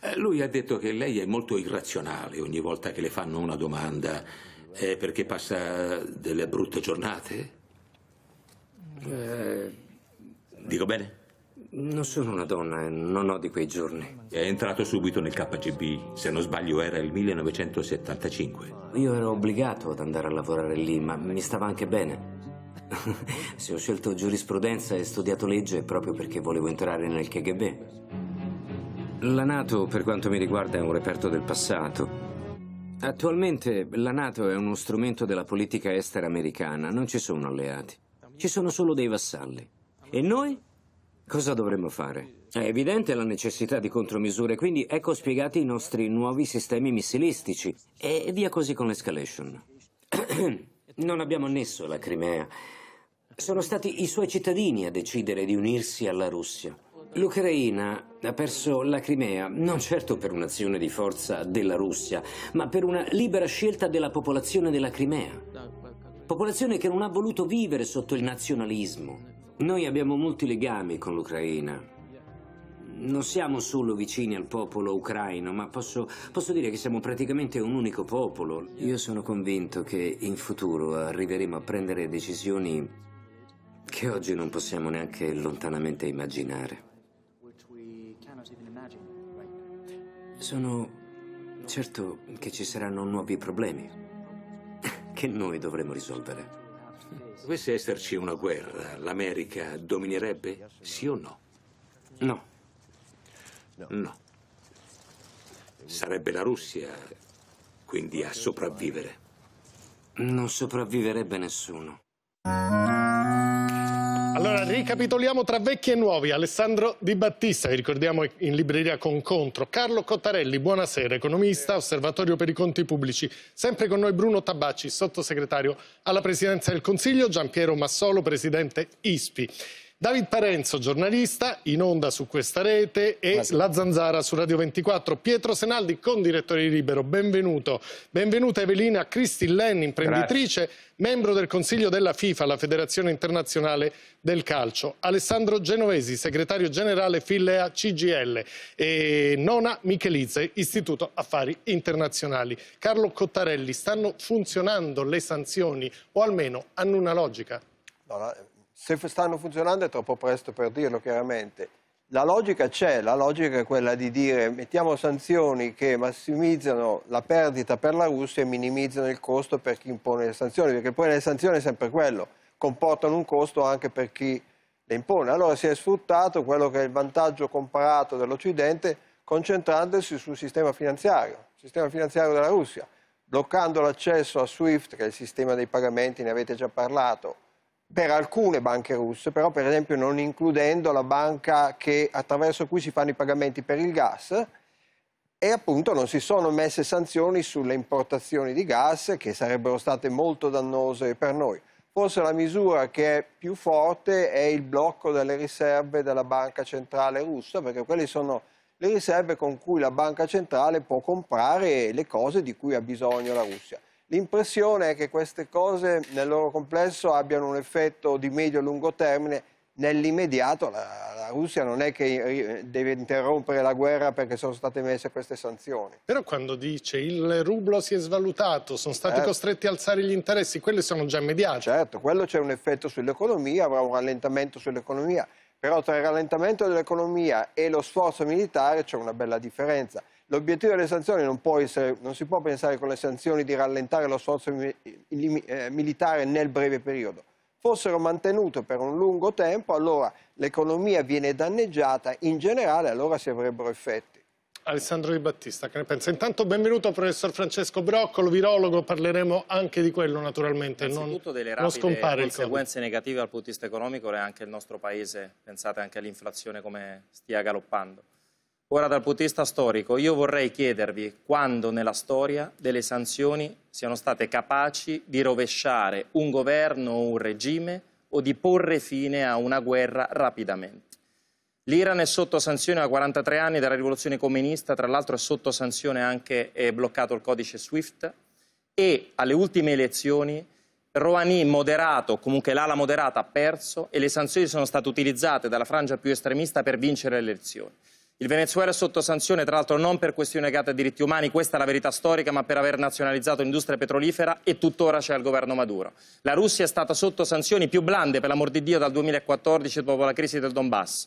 Eh, lui ha detto che lei è molto irrazionale ogni volta che le fanno una domanda. È perché passa delle brutte giornate? Eh, Dico bene? Non sono una donna eh, non ho di quei giorni. È entrato subito nel KGB, se non sbaglio era il 1975. Io ero obbligato ad andare a lavorare lì, ma mi stava anche bene. *laughs* se ho scelto giurisprudenza e studiato legge è proprio perché volevo entrare nel KGB. La Nato, per quanto mi riguarda, è un reperto del passato. Attualmente la Nato è uno strumento della politica estera americana, non ci sono alleati, ci sono solo dei vassalli. E noi cosa dovremmo fare? È evidente la necessità di contromisure, quindi ecco spiegati i nostri nuovi sistemi missilistici e via così con l'escalation. *clears throat* non abbiamo annesso la Crimea. Sono stati i suoi cittadini a decidere di unirsi alla Russia. L'Ucraina ha perso la Crimea, non certo per un'azione di forza della Russia, ma per una libera scelta della popolazione della Crimea. Popolazione che non ha voluto vivere sotto il nazionalismo. Noi abbiamo molti legami con l'Ucraina. Non siamo solo vicini al popolo ucraino, ma posso, posso dire che siamo praticamente un unico popolo. Io sono convinto che in futuro arriveremo a prendere decisioni che oggi non possiamo neanche lontanamente immaginare. Sono certo che ci saranno nuovi problemi *laughs* che noi dovremo risolvere. Dovesse esserci una guerra, l'America dominerebbe? Sì o no? No. No. Sarebbe la Russia, quindi a sopravvivere. Non sopravviverebbe nessuno. Allora, ricapitoliamo tra vecchi e nuovi. Alessandro Di Battista, vi ricordiamo in libreria con Contro. Carlo Cottarelli, buonasera, economista, osservatorio per i conti pubblici. Sempre con noi Bruno Tabacci, sottosegretario alla Presidenza del Consiglio, Giampiero Massolo, presidente ISPI. David Parenzo, giornalista, in onda su questa rete e Grazie. La Zanzara su Radio 24. Pietro Senaldi, con direttore di Libero, benvenuto. Benvenuta Evelina Cristi Lenni, imprenditrice, Grazie. membro del Consiglio della FIFA, la Federazione Internazionale del Calcio. Alessandro Genovesi, segretario generale Filea CGL e Nona Michelizze, Istituto Affari Internazionali. Carlo Cottarelli, stanno funzionando le sanzioni o almeno hanno una logica? No, no se stanno funzionando è troppo presto per dirlo chiaramente. La logica c'è, la logica è quella di dire mettiamo sanzioni che massimizzano la perdita per la Russia e minimizzano il costo per chi impone le sanzioni, perché poi le sanzioni è sempre quello, comportano un costo anche per chi le impone. Allora si è sfruttato quello che è il vantaggio comparato dell'Occidente concentrandosi sul sistema finanziario, il sistema finanziario della Russia, bloccando l'accesso a SWIFT, che è il sistema dei pagamenti, ne avete già parlato, per alcune banche russe, però per esempio non includendo la banca che, attraverso cui si fanno i pagamenti per il gas e appunto non si sono messe sanzioni sulle importazioni di gas che sarebbero state molto dannose per noi. Forse la misura che è più forte è il blocco delle riserve della banca centrale russa, perché quelle sono le riserve con cui la banca centrale può comprare le cose di cui ha bisogno la Russia. L'impressione è che queste cose nel loro complesso abbiano un effetto di medio e lungo termine. Nell'immediato la, la Russia non è che eh, deve interrompere la guerra perché sono state messe queste sanzioni. Però quando dice il rublo si è svalutato, sono stati certo. costretti a alzare gli interessi, quelle sono già immediate. Certo, quello c'è un effetto sull'economia, avrà un rallentamento sull'economia però tra il rallentamento dell'economia e lo sforzo militare c'è una bella differenza. L'obiettivo delle sanzioni non può essere, non si può pensare con le sanzioni di rallentare lo sforzo eh, militare nel breve periodo. Fossero mantenute per un lungo tempo, allora l'economia viene danneggiata in generale, allora si avrebbero effetti. Alessandro Di Battista, che ne pensa? Intanto benvenuto professor Francesco Broccolo, virologo, parleremo anche di quello naturalmente. Innanzitutto non, delle rapide conseguenze negative dal punto di vista economico e anche il nostro paese, pensate anche all'inflazione come stia galoppando. Ora dal punto di vista storico, io vorrei chiedervi quando nella storia delle sanzioni siano state capaci di rovesciare un governo o un regime o di porre fine a una guerra rapidamente. L'Iran è sotto sanzione a 43 anni dalla rivoluzione comunista, tra l'altro è sotto sanzione anche è bloccato il codice SWIFT e alle ultime elezioni Rouhani moderato, comunque l'ala moderata, ha perso e le sanzioni sono state utilizzate dalla frangia più estremista per vincere le elezioni. Il Venezuela è sotto sanzione, tra l'altro non per questioni legate ai diritti umani, questa è la verità storica, ma per aver nazionalizzato l'industria petrolifera e tuttora c'è il governo Maduro. La Russia è stata sotto sanzioni più blande, per l'amor di Dio, dal 2014 dopo la crisi del Donbass.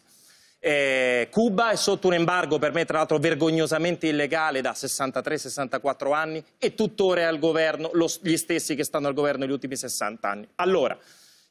Eh, Cuba è sotto un embargo, per me tra l'altro vergognosamente illegale, da 63-64 anni e tuttora è al governo, lo, gli stessi che stanno al governo negli ultimi 60 anni. Allora,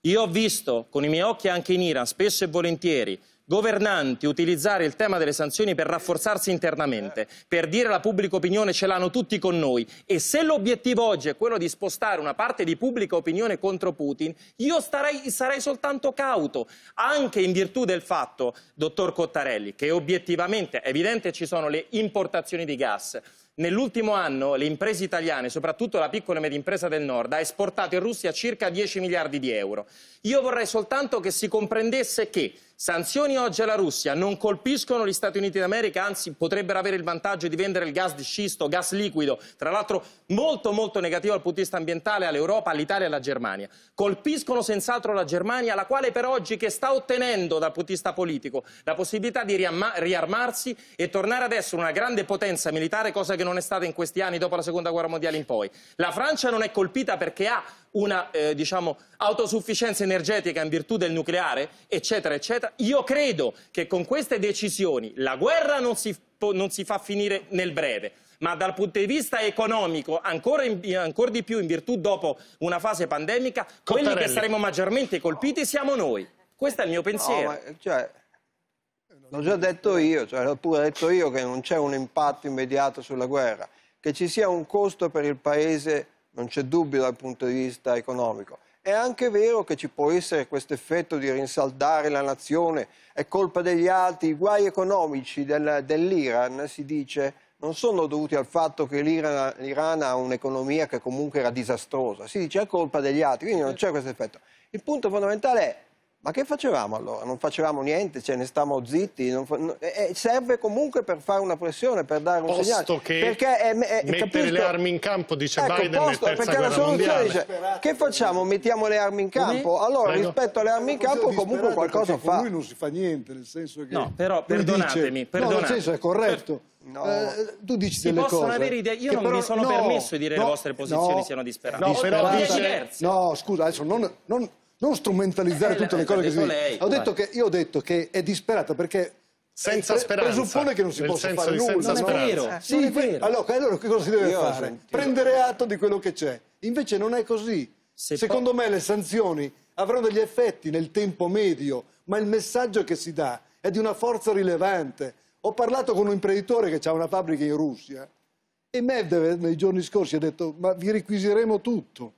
io ho visto con i miei occhi anche in Iran, spesso e volentieri, governanti utilizzare il tema delle sanzioni per rafforzarsi internamente, per dire alla pubblica opinione ce l'hanno tutti con noi e se l'obiettivo oggi è quello di spostare una parte di pubblica opinione contro Putin, io starei, sarei soltanto cauto, anche in virtù del fatto, dottor Cottarelli, che obiettivamente è evidente ci sono le importazioni di gas, Nell'ultimo anno le imprese italiane, soprattutto la piccola e media impresa del nord, ha esportato in Russia circa 10 miliardi di euro. Io vorrei soltanto che si comprendesse che Sanzioni oggi alla Russia non colpiscono gli Stati Uniti d'America, anzi potrebbero avere il vantaggio di vendere il gas di scisto, gas liquido, tra l'altro molto molto negativo dal punto di vista ambientale all'Europa, all'Italia e alla Germania. Colpiscono senz'altro la Germania, la quale per oggi che sta ottenendo dal punto di vista politico la possibilità di riarmarsi e tornare ad essere una grande potenza militare, cosa che non è stata in questi anni dopo la Seconda Guerra Mondiale in poi. La Francia non è colpita perché ha una eh, diciamo, autosufficienza energetica in virtù del nucleare, eccetera, eccetera. Io credo che con queste decisioni la guerra non si, non si fa finire nel breve, ma dal punto di vista economico, ancora, in, ancora di più in virtù dopo una fase pandemica, Cottarelli. quelli che saremo maggiormente colpiti siamo noi. Questo è il mio pensiero. No, ma, cioè, l'ho già detto io, cioè, l'ho pure detto io che non c'è un impatto immediato sulla guerra, che ci sia un costo per il Paese non c'è dubbio dal punto di vista economico. È anche vero che ci può essere questo effetto di rinsaldare la nazione, è colpa degli altri, i guai economici del, dell'Iran, si dice, non sono dovuti al fatto che l'Iran, ha un'economia che comunque era disastrosa, si dice è colpa degli altri, quindi non c'è questo effetto. Il punto fondamentale è ma che facevamo allora? Non facevamo niente, ce cioè, ne stavamo zitti. Fa... Eh, serve comunque per fare una pressione, per dare un posto segnale. Che perché è, è, mettere capisco... le armi in campo, dice ecco, Biden, posto, perché la soluzione dice, che facciamo? Mettiamo le armi in campo? Allora, Prego. rispetto alle armi in campo, comunque qualcosa fa. lui non si fa niente, nel senso che... No, però, perdonatemi, dice, perdonatemi. No, nel senso è corretto. No. Eh, tu dici si delle cose avere idee. io non però, mi sono no, permesso di dire no, le vostre posizioni siano disperate no, disperate. però dice... no scusa adesso non, non non strumentalizzare eh, tutte le eh, cose eh, che si dice. Ho detto che, io ho detto che è disperata perché senza speranza. Presuppone che non si possa fare nulla. non è vero. Sì, non è vero. Allora, allora che cosa si deve Io fare? Sentito. Prendere atto di quello che c'è. Invece non è così. Se Secondo me le sanzioni avranno degli effetti nel tempo medio, ma il messaggio che si dà è di una forza rilevante. Ho parlato con un imprenditore che ha una fabbrica in Russia e Medvedev nei giorni scorsi ha detto ma vi requisiremo tutto.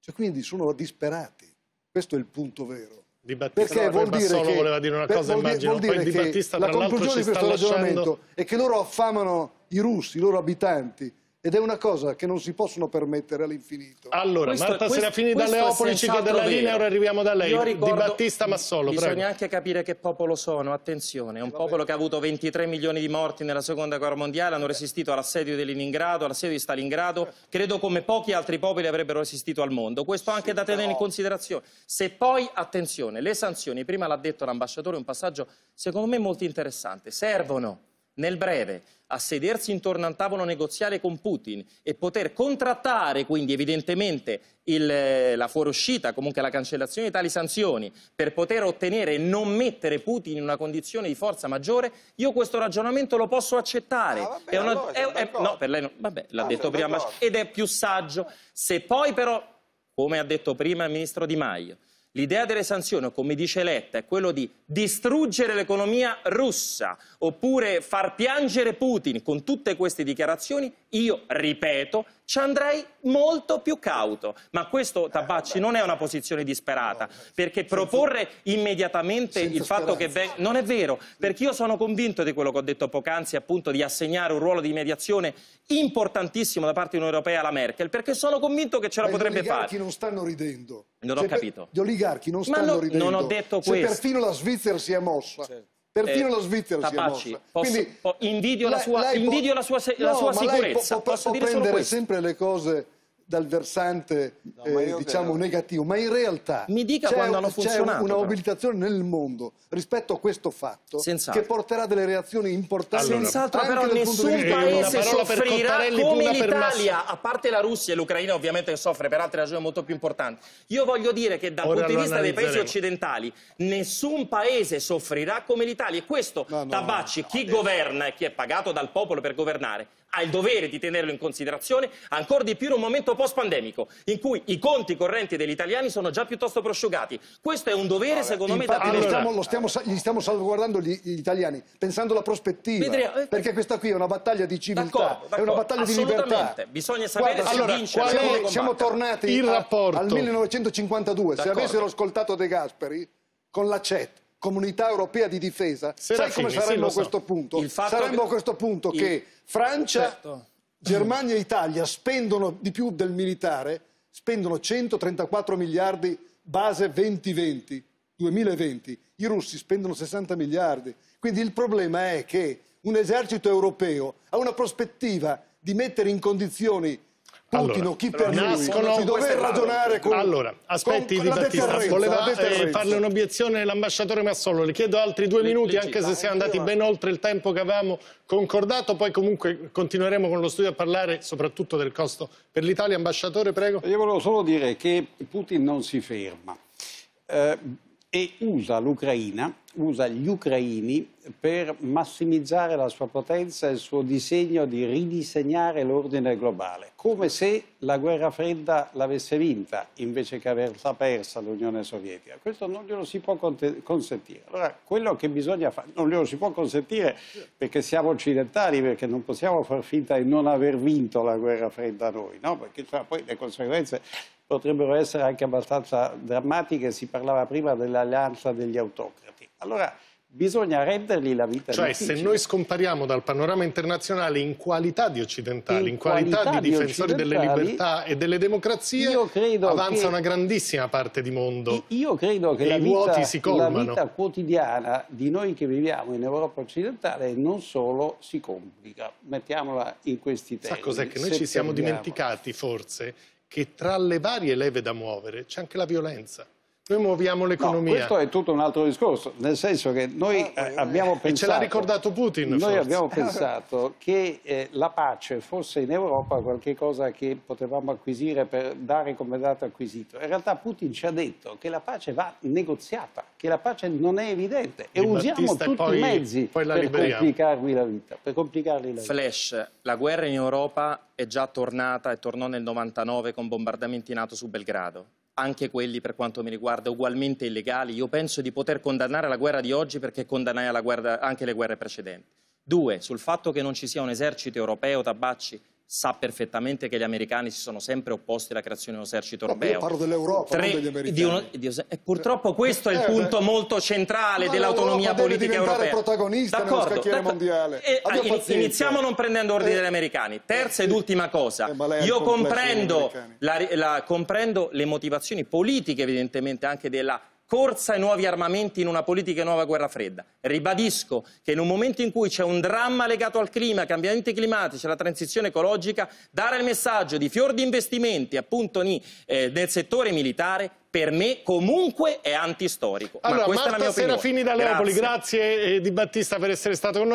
Cioè, quindi sono disperati. Questo è il punto vero. Di Battista, perché vuol dire che, voleva dire una cosa, vuol immagino. Vuol dire che Battista, la conclusione di questo lasciando... ragionamento è che loro affamano i russi, i loro abitanti, ed è una cosa che non si possono permettere all'infinito. Allora, questo, Marta Serafini da Leopoli ci chiede la linea, ora arriviamo da lei. Ricordo, Di Battista Massolo, Bisogna prego. anche capire che popolo sono, attenzione. un Va popolo che ha avuto 23 milioni di morti nella Seconda Guerra Mondiale, hanno resistito all'assedio di Leningrado, all'assedio di Stalingrado, credo come pochi altri popoli avrebbero resistito al mondo. Questo anche sì, da tenere no. in considerazione. Se poi, attenzione, le sanzioni, prima l'ha detto l'ambasciatore, un passaggio secondo me molto interessante, servono nel breve a sedersi intorno al tavolo negoziale con Putin e poter contrattare quindi evidentemente il, eh, la fuoriuscita, comunque la cancellazione di tali sanzioni, per poter ottenere e non mettere Putin in una condizione di forza maggiore, io questo ragionamento lo posso accettare. Ah, vabbè, è una, allora, è, è, no, per lei no, vabbè, l'ha ah, detto prima, ed è più saggio. Se poi però, come ha detto prima il ministro Di Maio, L'idea delle sanzioni, come dice Letta, è quello di distruggere l'economia russa oppure far piangere Putin con tutte queste dichiarazioni io ripeto, ci andrei molto più cauto. Ma questo, Tabacci, non è una posizione disperata, perché proporre immediatamente il fatto che... Non è vero, perché io sono convinto di quello che ho detto poc'anzi, appunto, di assegnare un ruolo di mediazione importantissimo da parte di un'Unione Europea alla Merkel, perché sono convinto che ce la Ma potrebbe fare. Gli oligarchi non stanno ridendo. Non ho capito. Gli oligarchi non stanno no, ridendo. Non ho detto questo. perfino la Svizzera si è mossa. Certo. Perfino eh, la Svizzera Tapacci, si è mossa. Posso, Quindi, po invidio, la sua, invidio può, la sua, no, sua sicurezza. Lei può, può, può prendere sempre le cose dal versante no, eh, diciamo credo. negativo, ma in realtà mi dica c'è, quando hanno c'è una mobilitazione però. nel mondo rispetto a questo fatto Senz'altro. che porterà delle reazioni importanti. Allora, Senz'altro però nessun paese soffrirà come l'Italia, a parte la Russia e l'Ucraina ovviamente che soffre per altre ragioni molto più importanti. Io voglio dire che dal Ora punto di vista dei paesi occidentali nessun paese soffrirà come l'Italia e questo no, no, Tabacci, chi governa e chi è pagato dal popolo per governare ha il dovere di tenerlo in considerazione, ancora di più in un momento post-pandemico, in cui i conti correnti degli italiani sono già piuttosto prosciugati. Questo è un dovere, Vabbè, secondo me, da tenere. Allora, lo stiamo, gli stiamo salvaguardando gli, gli, italiani, pensando alla prospettiva, Vedremo, eh, perché questa qui è una battaglia di civiltà, è una battaglia di libertà. Bisogna sapere Guarda, se allora, vince. Siamo, siamo tornati a, al 1952, se avessero ascoltato De Gasperi, con la comunità europea di difesa, Serafini, sai come saremmo sì, a questo punto? Saremmo che... a questo punto che Il... Francia, certo. Germania e Italia spendono di più del militare, spendono 134 miliardi base 2020, 2020, i russi spendono 60 miliardi. Quindi il problema è che un esercito europeo ha una prospettiva di mettere in condizioni Putino, allora, chi per nascono, lui, dover ragionare con... Allora, aspetti con, di Battista, voleva eh, farle un'obiezione l'ambasciatore Massolo, le chiedo altri due minuti anche se siamo eh, andati ben oltre il tempo che avevamo concordato, poi comunque continueremo con lo studio a parlare soprattutto del costo per l'Italia. Ambasciatore, prego. Io volevo solo dire che Putin non si ferma. Eh, e usa l'Ucraina, usa gli ucraini per massimizzare la sua potenza e il suo disegno di ridisegnare l'ordine globale, come se la guerra fredda l'avesse vinta invece che averla persa l'Unione Sovietica. Questo non glielo si può consentire. Allora, quello che bisogna fare, non glielo si può consentire perché siamo occidentali, perché non possiamo far finta di non aver vinto la guerra fredda noi, no? perché cioè, poi le conseguenze potrebbero essere anche abbastanza drammatiche, si parlava prima dell'alleanza degli autocrati. Allora, bisogna rendergli la vita cioè, difficile. se noi scompariamo dal panorama internazionale in qualità di occidentali, in, in qualità, qualità, di difensori delle libertà e delle democrazie, avanza che, una grandissima parte di mondo. Io credo che la vita, la vita quotidiana di noi che viviamo in Europa occidentale non solo si complica, mettiamola in questi termini. Sa cos'è che noi ci siamo dimenticati forse che tra le varie leve da muovere c'è anche la violenza. Noi muoviamo l'economia. No, questo è tutto un altro discorso, nel senso che noi eh, eh, abbiamo pensato... E ce l'ha ricordato Putin, Noi forse. abbiamo *laughs* pensato che eh, la pace fosse in Europa qualcosa che potevamo acquisire per dare come dato acquisito. In realtà Putin ci ha detto che la pace va negoziata, che la pace non è evidente e Di usiamo Battista tutti poi, i mezzi per liberiamo. complicarvi la vita. Per complicarvi la vita. Flash, la guerra in Europa è già tornata e tornò nel 99 con bombardamenti NATO su Belgrado anche quelli per quanto mi riguarda ugualmente illegali. Io penso di poter condannare la guerra di oggi perché condannai guerra, anche le guerre precedenti. Due, sul fatto che non ci sia un esercito europeo, Tabacci, sa perfettamente che gli americani si sono sempre opposti alla creazione di un esercito no, europeo. Io parlo dell'Europa, Tre, non degli americani. Uno, Dio, eh, purtroppo eh, questo eh, è il eh, punto beh, molto centrale dell'autonomia politica europea. L'Europa protagonista d'accordo, nello scacchiere mondiale. E, iniziamo non prendendo ordine eh, americani. Terza eh, ed ultima cosa, io comprendo, la, la, comprendo le motivazioni politiche evidentemente anche della corsa ai nuovi armamenti in una politica nuova guerra fredda. Ribadisco che in un momento in cui c'è un dramma legato al clima, ai cambiamenti climatici, alla transizione ecologica, dare il messaggio di fior di investimenti appunto nel eh, settore militare per me comunque è antistorico. Allora, Ma questa Marta è la mia opinione. Serafini da Leopoli, grazie, grazie eh, Di Battista per essere stato con noi.